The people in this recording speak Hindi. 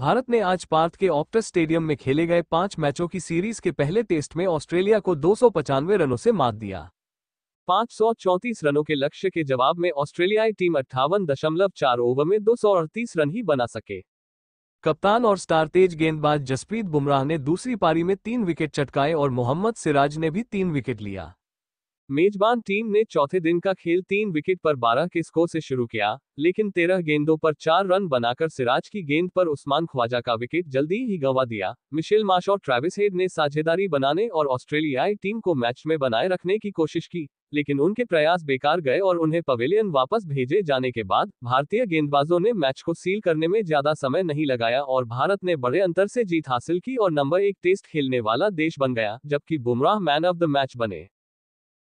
भारत ने आज पार्थ के ऑप्टस स्टेडियम में खेले गए पांच मैचों की सीरीज के पहले टेस्ट में ऑस्ट्रेलिया को दो रनों से मात दिया पांच रनों के लक्ष्य के जवाब में ऑस्ट्रेलियाई टीम अट्ठावन दशमलव चार ओवर में दो रन ही बना सके कप्तान और स्टार तेज गेंदबाज जसप्रीत बुमराह ने दूसरी पारी में तीन विकेट चटकाए और मोहम्मद सिराज ने भी तीन विकेट लिया मेजबान टीम ने चौथे दिन का खेल तीन विकेट पर 12 के स्कोर से शुरू किया लेकिन 13 गेंदों पर चार रन बनाकर सिराज की गेंद पर उस्मान ख्वाजा का विकेट जल्दी ही गंवा दिया मिशेल माश और ट्रेविस हेड ने साझेदारी बनाने और ऑस्ट्रेलियाई टीम को मैच में बनाए रखने की कोशिश की लेकिन उनके प्रयास बेकार गए और उन्हें पवेलियन वापस भेजे जाने के बाद भारतीय गेंदबाजों ने मैच को सील करने में ज्यादा समय नहीं लगाया और भारत ने बड़े अंतर से जीत हासिल की और नंबर एक टेस्ट खेलने वाला देश बन गया जबकि Bumrah man of the match बने